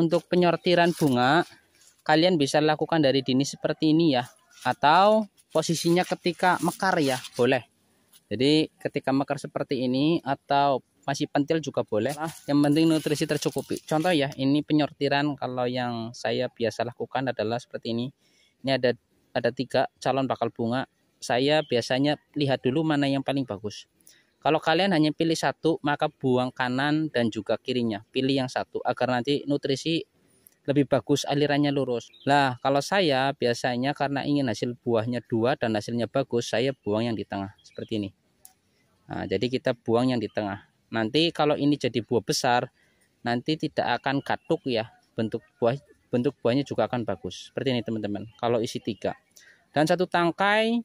untuk penyortiran bunga kalian bisa lakukan dari dini seperti ini ya atau posisinya ketika mekar ya boleh jadi ketika mekar seperti ini atau masih pentil juga boleh nah, yang penting nutrisi tercukupi contoh ya ini penyortiran kalau yang saya biasa lakukan adalah seperti ini ini ada ada tiga calon bakal bunga saya biasanya lihat dulu mana yang paling bagus kalau kalian hanya pilih satu, maka buang kanan dan juga kirinya. Pilih yang satu agar nanti nutrisi lebih bagus alirannya lurus. Lah, kalau saya biasanya karena ingin hasil buahnya dua dan hasilnya bagus, saya buang yang di tengah seperti ini. Nah, jadi kita buang yang di tengah. Nanti kalau ini jadi buah besar, nanti tidak akan katuk ya. Bentuk buah bentuk buahnya juga akan bagus. Seperti ini teman-teman. Kalau isi tiga dan satu tangkai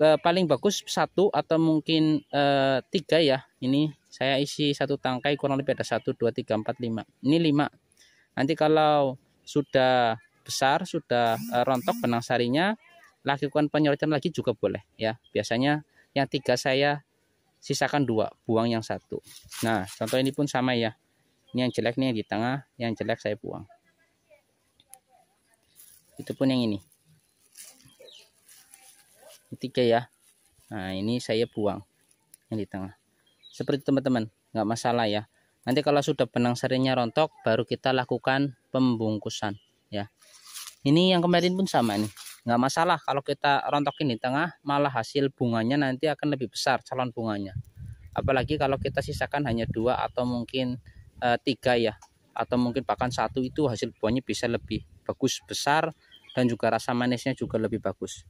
Eh, paling bagus satu atau mungkin eh, tiga ya ini saya isi satu tangkai kurang lebih ada satu dua tiga empat lima ini lima nanti kalau sudah besar sudah eh, rontok benang sarinya lakukan penyorotan lagi juga boleh ya biasanya yang tiga saya sisakan dua buang yang satu nah contoh ini pun sama ya ini yang jelek nih yang di tengah yang jelek saya buang itu pun yang ini ketiga ya nah ini saya buang yang di tengah seperti teman-teman nggak masalah ya nanti kalau sudah benang serinya rontok baru kita lakukan pembungkusan ya ini yang kemarin pun sama nih nggak masalah kalau kita rontokin di tengah malah hasil bunganya nanti akan lebih besar calon bunganya apalagi kalau kita sisakan hanya dua atau mungkin e, tiga ya atau mungkin bahkan satu itu hasil buahnya bisa lebih bagus besar dan juga rasa manisnya juga lebih bagus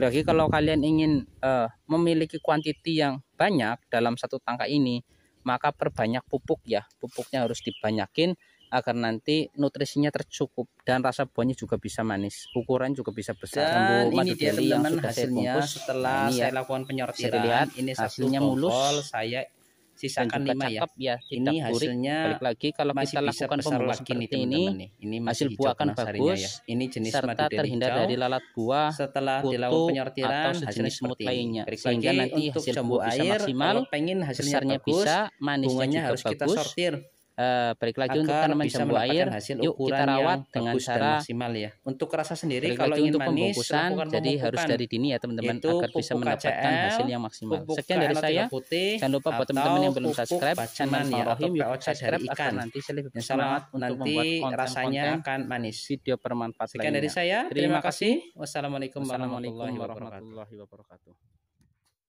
lagi kalau kalian ingin uh, memiliki kuantiti yang banyak dalam satu tangka ini, maka perbanyak pupuk ya. Pupuknya harus dibanyakin agar nanti nutrisinya tercukup dan rasa buahnya juga bisa manis ukuran juga bisa besar dan Rembu, ini dia teman-teman hasilnya saya setelah nah, ya. saya ya. lakukan penyortiran ini hasilnya mulus saya sisakan lima ya. cakep, ya. ya ini hasilnya balik lagi kalau masih kita lakukan pembuahan seperti ini, teman -teman ini masih buah akan ya. bagus ya. ini jenis serta terhindar hijau, dari lalat buah setelah dilakukan penyortiran atau sejenis semut lainnya sehingga lagi, nanti hasil buah air bisa maksimal pengen hasilnya besarnya bagus, bisa manisnya juga harus bagus kita sortir Uh, balik lagi untuk tanaman jambu air, hasil yuk kita rawat dengan cara maksimal ya. Untuk rasa sendiri kalau ingin untuk manis, jadi harus dari dini ya teman-teman agar bisa mendapatkan KCL, hasil yang maksimal. Sekian dari saya. Putih, Jangan lupa buat teman-teman yang belum subscribe, channel ya, Rohim, yuk subscribe ikan. agar nanti saya lebih selamat nanti rasanya akan manis. Video bermanfaat Sekian dari saya. Terima kasih. Wassalamualaikum warahmatullahi wabarakatuh.